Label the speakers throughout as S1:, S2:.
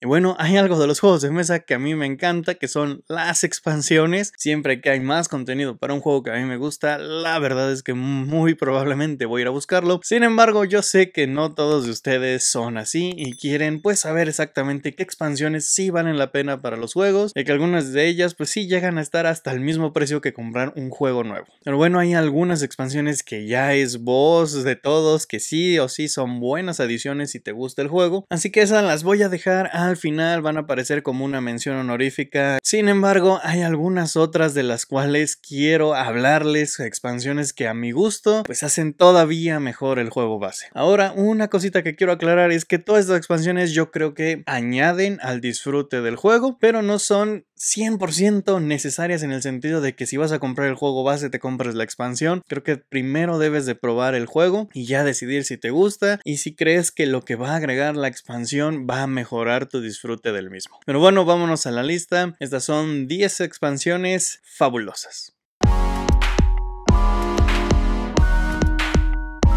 S1: Y bueno, hay algo de los juegos de mesa que a mí me encanta, que son las expansiones. Siempre que hay más contenido para un juego que a mí me gusta, la verdad es que muy probablemente voy a ir a buscarlo. Sin embargo, yo sé que no todos de ustedes son así y quieren pues saber exactamente qué expansiones sí valen la pena para los juegos y que algunas de ellas pues sí llegan a estar hasta el mismo precio que comprar un juego nuevo. Pero bueno, hay algunas expansiones que ya es voz de todos, que sí o sí son buenas adiciones si te gusta el juego. Así que esas las voy a dejar a al final van a aparecer como una mención honorífica. Sin embargo, hay algunas otras de las cuales quiero hablarles, expansiones que a mi gusto pues hacen todavía mejor el juego base. Ahora, una cosita que quiero aclarar es que todas estas expansiones yo creo que añaden al disfrute del juego, pero no son 100% necesarias en el sentido de que si vas a comprar el juego base te compras la expansión. Creo que primero debes de probar el juego y ya decidir si te gusta y si crees que lo que va a agregar la expansión va a mejorar tu disfrute del mismo. Pero bueno, vámonos a la lista. Estas son 10 expansiones fabulosas.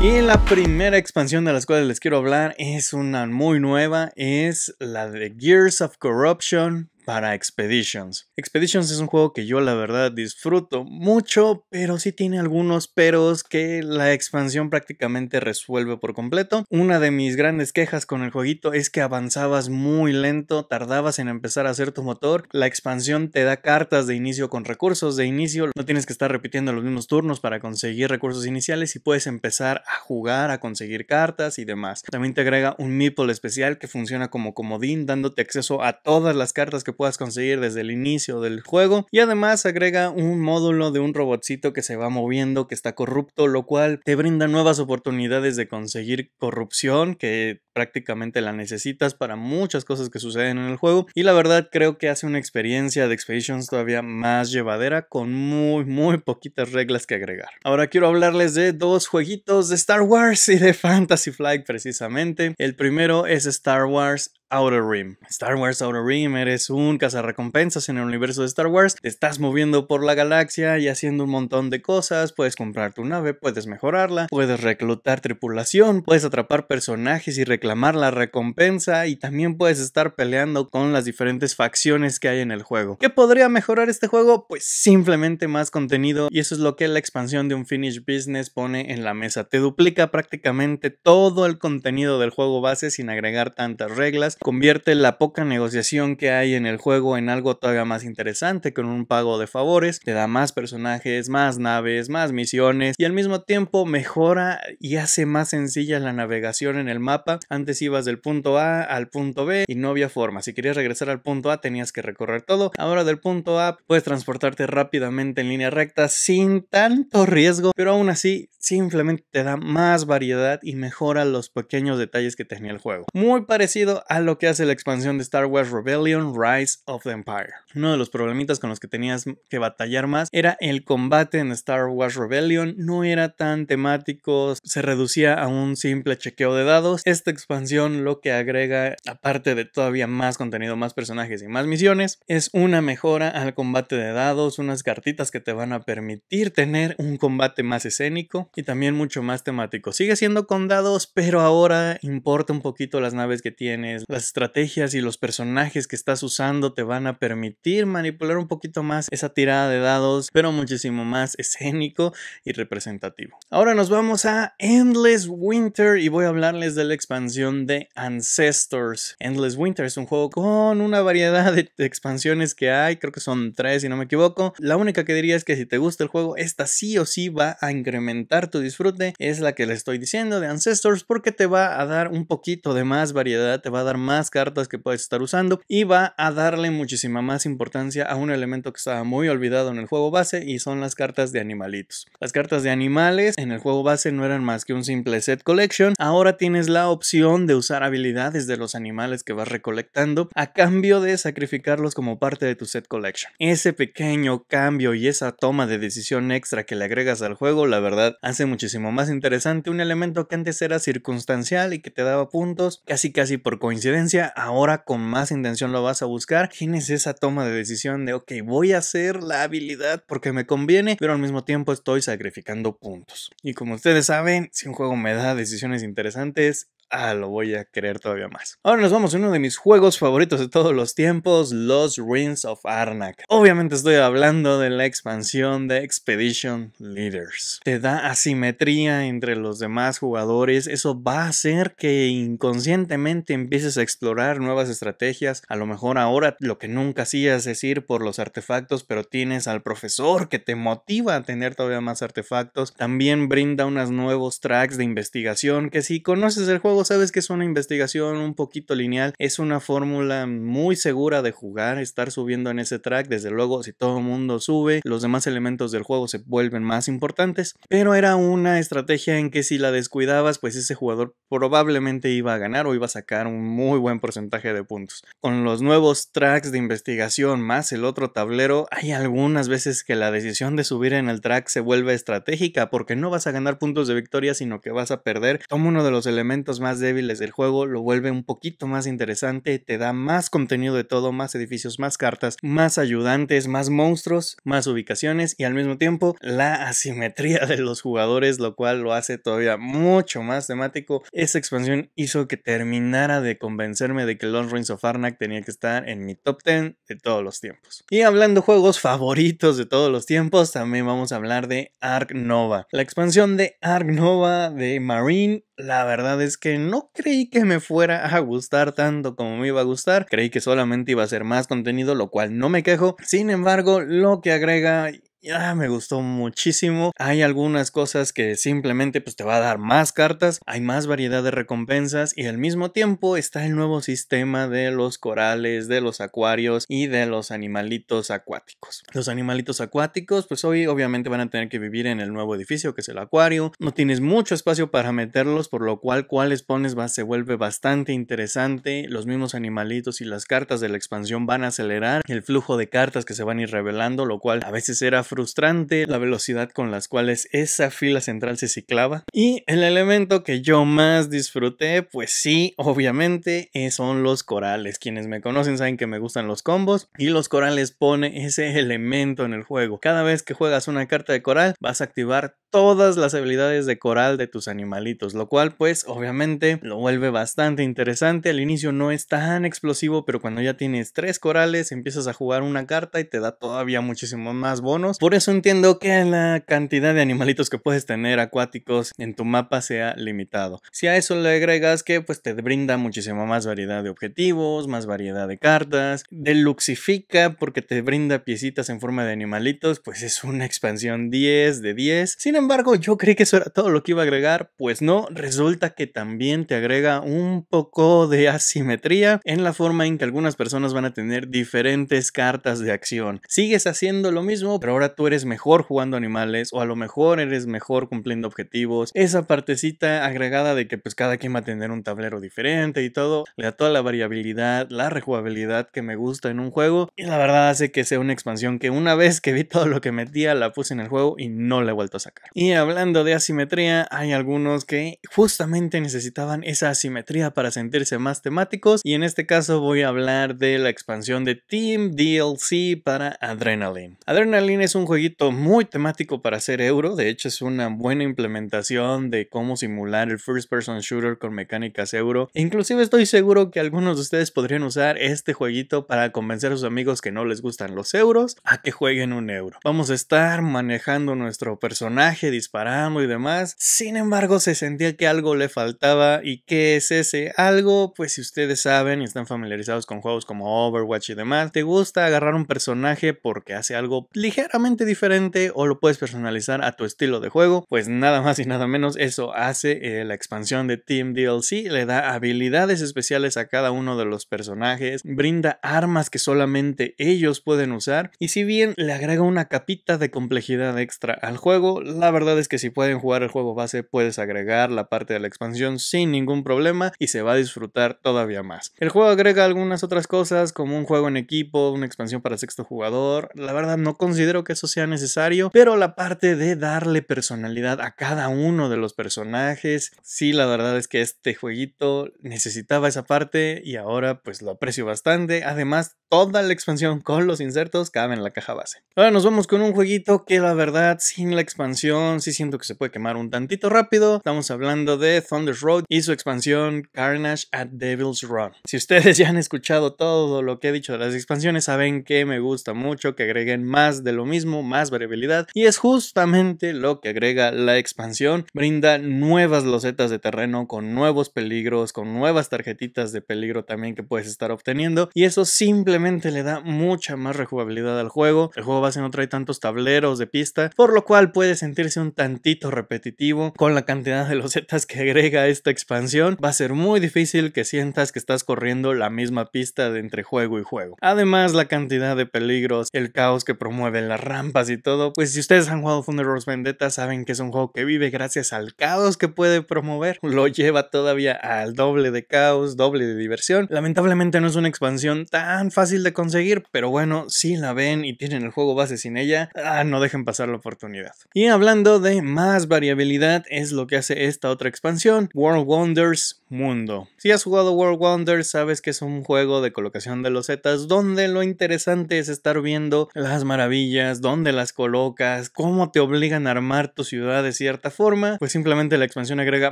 S1: Y la primera expansión de las cuales les quiero hablar es una muy nueva, es la de Gears of Corruption para Expeditions. Expeditions es un juego que yo la verdad disfruto mucho, pero sí tiene algunos peros que la expansión prácticamente resuelve por completo. Una de mis grandes quejas con el jueguito es que avanzabas muy lento, tardabas en empezar a hacer tu motor. La expansión te da cartas de inicio con recursos de inicio, no tienes que estar repitiendo los mismos turnos para conseguir recursos iniciales y puedes empezar a jugar, a conseguir cartas y demás. También te agrega un meeple especial que funciona como comodín, dándote acceso a todas las cartas que puedas conseguir desde el inicio del juego y además agrega un módulo de un robotcito que se va moviendo, que está corrupto, lo cual te brinda nuevas oportunidades de conseguir corrupción que prácticamente la necesitas para muchas cosas que suceden en el juego y la verdad creo que hace una experiencia de Expeditions todavía más llevadera con muy muy poquitas reglas que agregar. Ahora quiero hablarles de dos jueguitos de Star Wars y de Fantasy Flight precisamente. El primero es Star Wars Outer Rim. Star Wars Outer Rim, eres un cazarrecompensas en el universo de Star Wars, te estás moviendo por la galaxia y haciendo un montón de cosas, puedes comprar tu nave, puedes mejorarla, puedes reclutar tripulación, puedes atrapar personajes y reclamar la recompensa y también puedes estar peleando con las diferentes facciones que hay en el juego. ¿Qué podría mejorar este juego? Pues simplemente más contenido y eso es lo que la expansión de un Finish Business pone en la mesa. Te duplica prácticamente todo el contenido del juego base sin agregar tantas reglas convierte la poca negociación que hay en el juego en algo todavía más interesante, con un pago de favores, te da más personajes, más naves, más misiones y al mismo tiempo mejora y hace más sencilla la navegación en el mapa. Antes ibas del punto A al punto B y no había forma. Si querías regresar al punto A tenías que recorrer todo. Ahora del punto A puedes transportarte rápidamente en línea recta sin tanto riesgo, pero aún así simplemente te da más variedad y mejora los pequeños detalles que tenía el juego. Muy parecido a lo que hace la expansión de Star Wars Rebellion Rise of the Empire. Uno de los problemitas con los que tenías que batallar más era el combate en Star Wars Rebellion, no era tan temático, se reducía a un simple chequeo de dados. Esta expansión lo que agrega, aparte de todavía más contenido, más personajes y más misiones, es una mejora al combate de dados, unas cartitas que te van a permitir tener un combate más escénico y también mucho más temático. Sigue siendo con dados, pero ahora importa un poquito las naves que tienes, estrategias y los personajes que estás usando te van a permitir manipular un poquito más esa tirada de dados, pero muchísimo más escénico y representativo. Ahora nos vamos a Endless Winter y voy a hablarles de la expansión de Ancestors. Endless Winter es un juego con una variedad de expansiones que hay, creo que son tres si no me equivoco. La única que diría es que si te gusta el juego, esta sí o sí va a incrementar tu disfrute, es la que le estoy diciendo de Ancestors porque te va a dar un poquito de más variedad, te va a dar más más cartas que puedes estar usando y va a darle muchísima más importancia a un elemento que estaba muy olvidado en el juego base y son las cartas de animalitos. Las cartas de animales en el juego base no eran más que un simple set collection, ahora tienes la opción de usar habilidades de los animales que vas recolectando a cambio de sacrificarlos como parte de tu set collection. Ese pequeño cambio y esa toma de decisión extra que le agregas al juego, la verdad, hace muchísimo más interesante un elemento que antes era circunstancial y que te daba puntos casi casi por coincidencia ahora con más intención lo vas a buscar. Tienes esa toma de decisión de, ok, voy a hacer la habilidad porque me conviene, pero al mismo tiempo estoy sacrificando puntos. Y como ustedes saben, si un juego me da decisiones interesantes, ah, lo voy a querer todavía más. Ahora nos vamos a uno de mis juegos favoritos de todos los tiempos, los Rings of Arnak. Obviamente estoy hablando de la expansión de Expedition Leaders. Te da asimetría entre los demás jugadores, eso va a hacer que inconscientemente empieces a explorar nuevas estrategias. A lo mejor ahora lo que nunca hacías es ir por los artefactos, pero tienes al profesor que te motiva a tener todavía más artefactos. También brinda unos nuevos tracks de investigación que si conoces el juego sabes que es una investigación un poquito lineal, es una fórmula muy segura de jugar, estar subiendo en ese track, desde luego si todo el mundo sube, los demás elementos del juego se vuelven más importantes, pero era una estrategia en que si la descuidabas, pues ese jugador probablemente iba a ganar o iba a sacar un muy buen porcentaje de puntos. Con los nuevos tracks de investigación más el otro tablero, hay algunas veces que la decisión de subir en el track se vuelve estratégica porque no vas a ganar puntos de victoria, sino que vas a perder. Como uno de los elementos más más débiles del juego, lo vuelve un poquito más interesante, te da más contenido de todo, más edificios, más cartas, más ayudantes, más monstruos, más ubicaciones y al mismo tiempo la asimetría de los jugadores, lo cual lo hace todavía mucho más temático. Esa expansión hizo que terminara de convencerme de que Lord Rings of Arnak tenía que estar en mi top 10 de todos los tiempos. Y hablando juegos favoritos de todos los tiempos, también vamos a hablar de Ark Nova. La expansión de Ark Nova de Marine la verdad es que no creí que me fuera a gustar tanto como me iba a gustar. Creí que solamente iba a ser más contenido, lo cual no me quejo. Sin embargo, lo que agrega ya ah, me gustó muchísimo. Hay algunas cosas que simplemente pues, te va a dar más cartas, hay más variedad de recompensas y al mismo tiempo está el nuevo sistema de los corales, de los acuarios y de los animalitos acuáticos. Los animalitos acuáticos pues hoy obviamente van a tener que vivir en el nuevo edificio que es el acuario. No tienes mucho espacio para meterlos, por lo cual cuáles pones va, se vuelve bastante interesante. Los mismos animalitos y las cartas de la expansión van a acelerar el flujo de cartas que se van a ir revelando, lo cual a veces era frustrante la velocidad con las cuales esa fila central se ciclaba. Y el elemento que yo más disfruté, pues sí, obviamente, eh, son los corales. Quienes me conocen saben que me gustan los combos y los corales pone ese elemento en el juego. Cada vez que juegas una carta de coral, vas a activar todas las habilidades de coral de tus animalitos, lo cual pues obviamente lo vuelve bastante interesante. Al inicio no es tan explosivo, pero cuando ya tienes tres corales empiezas a jugar una carta y te da todavía muchísimos más bonos por eso entiendo que la cantidad de animalitos que puedes tener acuáticos en tu mapa sea limitado. Si a eso le agregas que pues te brinda muchísima más variedad de objetivos, más variedad de cartas, deluxifica porque te brinda piecitas en forma de animalitos, pues es una expansión 10 de 10. Sin embargo, yo creí que eso era todo lo que iba a agregar, pues no, resulta que también te agrega un poco de asimetría en la forma en que algunas personas van a tener diferentes cartas de acción. Sigues haciendo lo mismo, pero ahora tú eres mejor jugando animales o a lo mejor eres mejor cumpliendo objetivos. Esa partecita agregada de que pues cada quien va a tener un tablero diferente y todo, le da toda la variabilidad, la rejugabilidad que me gusta en un juego y la verdad hace que sea una expansión que una vez que vi todo lo que metía la puse en el juego y no la he vuelto a sacar. Y hablando de asimetría, hay algunos que justamente necesitaban esa asimetría para sentirse más temáticos y en este caso voy a hablar de la expansión de Team DLC para Adrenaline. Adrenaline es un jueguito muy temático para hacer euro, de hecho es una buena implementación de cómo simular el first person shooter con mecánicas euro. inclusive estoy seguro que algunos de ustedes podrían usar este jueguito para convencer a sus amigos que no les gustan los euros a que jueguen un euro. Vamos a estar manejando nuestro personaje, disparando y demás. Sin embargo, se sentía que algo le faltaba y qué es ese algo, pues si ustedes saben y están familiarizados con juegos como Overwatch y demás, te gusta agarrar un personaje porque hace algo ligeramente diferente o lo puedes personalizar a tu estilo de juego, pues nada más y nada menos eso hace eh, la expansión de Team DLC, le da habilidades especiales a cada uno de los personajes, brinda armas que solamente ellos pueden usar y si bien le agrega una capita de complejidad extra al juego, la verdad es que si pueden jugar el juego base puedes agregar la parte de la expansión sin ningún problema y se va a disfrutar todavía más. El juego agrega algunas otras cosas como un juego en equipo, una expansión para sexto jugador, la verdad no considero que sea necesario, pero la parte de darle personalidad a cada uno de los personajes, sí, la verdad es que este jueguito necesitaba esa parte y ahora pues lo aprecio bastante. Además, toda la expansión con los insertos cabe en la caja base. Ahora nos vamos con un jueguito que la verdad sin la expansión sí siento que se puede quemar un tantito rápido. Estamos hablando de Thunder Road y su expansión Carnage at Devil's Run. Si ustedes ya han escuchado todo lo que he dicho de las expansiones, saben que me gusta mucho que agreguen más de lo mismo más variabilidad y es justamente lo que agrega la expansión. Brinda nuevas losetas de terreno con nuevos peligros, con nuevas tarjetitas de peligro también que puedes estar obteniendo y eso simplemente le da mucha más rejugabilidad al juego. El juego base no trae tantos tableros de pista, por lo cual puede sentirse un tantito repetitivo con la cantidad de losetas que agrega esta expansión. Va a ser muy difícil que sientas que estás corriendo la misma pista de entre juego y juego. Además, la cantidad de peligros, el caos que promueven las rampas y todo, pues si ustedes han jugado Thunderbolts Vendetta saben que es un juego que vive gracias al caos que puede promover, lo lleva todavía al doble de caos, doble de diversión. Lamentablemente no es una expansión tan fácil de conseguir, pero bueno, si la ven y tienen el juego base sin ella, ah, no dejen pasar la oportunidad. Y hablando de más variabilidad, es lo que hace esta otra expansión, World Wonders Mundo. Si has jugado World Wonders, sabes que es un juego de colocación de los losetas donde lo interesante es estar viendo las maravillas dónde las colocas, cómo te obligan a armar tu ciudad de cierta forma, pues simplemente la expansión agrega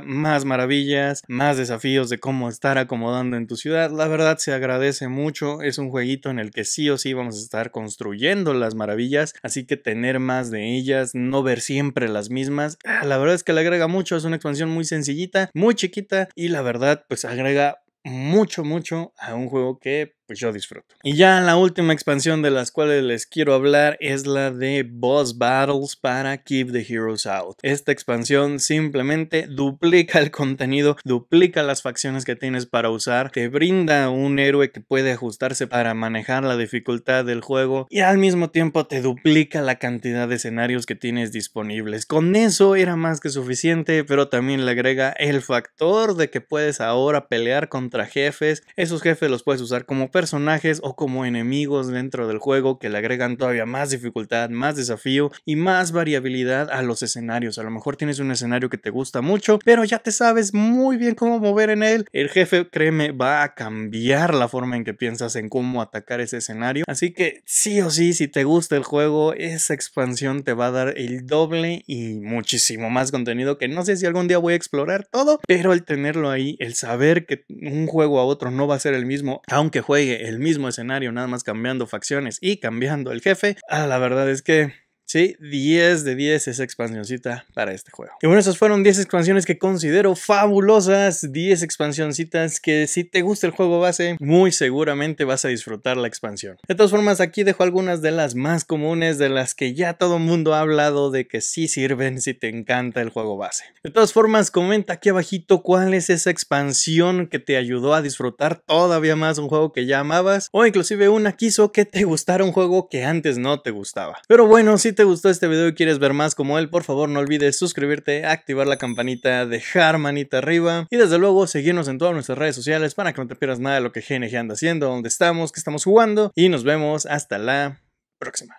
S1: más maravillas, más desafíos de cómo estar acomodando en tu ciudad. La verdad se agradece mucho, es un jueguito en el que sí o sí vamos a estar construyendo las maravillas, así que tener más de ellas, no ver siempre las mismas, ah, la verdad es que le agrega mucho, es una expansión muy sencillita, muy chiquita y la verdad pues agrega mucho, mucho a un juego que pues yo disfruto. Y ya la última expansión de las cuales les quiero hablar es la de Boss Battles para Keep the Heroes Out. Esta expansión simplemente duplica el contenido, duplica las facciones que tienes para usar, te brinda un héroe que puede ajustarse para manejar la dificultad del juego y al mismo tiempo te duplica la cantidad de escenarios que tienes disponibles. Con eso era más que suficiente, pero también le agrega el factor de que puedes ahora pelear contra jefes. Esos jefes los puedes usar como personajes o como enemigos dentro del juego que le agregan todavía más dificultad, más desafío y más variabilidad a los escenarios. A lo mejor tienes un escenario que te gusta mucho, pero ya te sabes muy bien cómo mover en él. El jefe, créeme, va a cambiar la forma en que piensas en cómo atacar ese escenario. Así que sí o sí, si te gusta el juego, esa expansión te va a dar el doble y muchísimo más contenido que no sé si algún día voy a explorar todo, pero el tenerlo ahí, el saber que un juego a otro no va a ser el mismo, aunque juegues el mismo escenario, nada más cambiando facciones y cambiando el jefe, ah, la verdad es que Sí, 10 de 10 esa expansioncita para este juego. Y bueno, esas fueron 10 expansiones que considero fabulosas, 10 expansioncitas que si te gusta el juego base, muy seguramente vas a disfrutar la expansión. De todas formas, aquí dejo algunas de las más comunes, de las que ya todo el mundo ha hablado de que sí sirven si te encanta el juego base. De todas formas, comenta aquí abajito cuál es esa expansión que te ayudó a disfrutar todavía más un juego que ya amabas, o inclusive una quiso que te gustara un juego que antes no te gustaba. Pero bueno, si te gustó este video y quieres ver más como él, por favor no olvides suscribirte, activar la campanita, dejar manita arriba y desde luego seguirnos en todas nuestras redes sociales para que no te pierdas nada de lo que GNG anda haciendo, dónde estamos, qué estamos jugando y nos vemos hasta la próxima.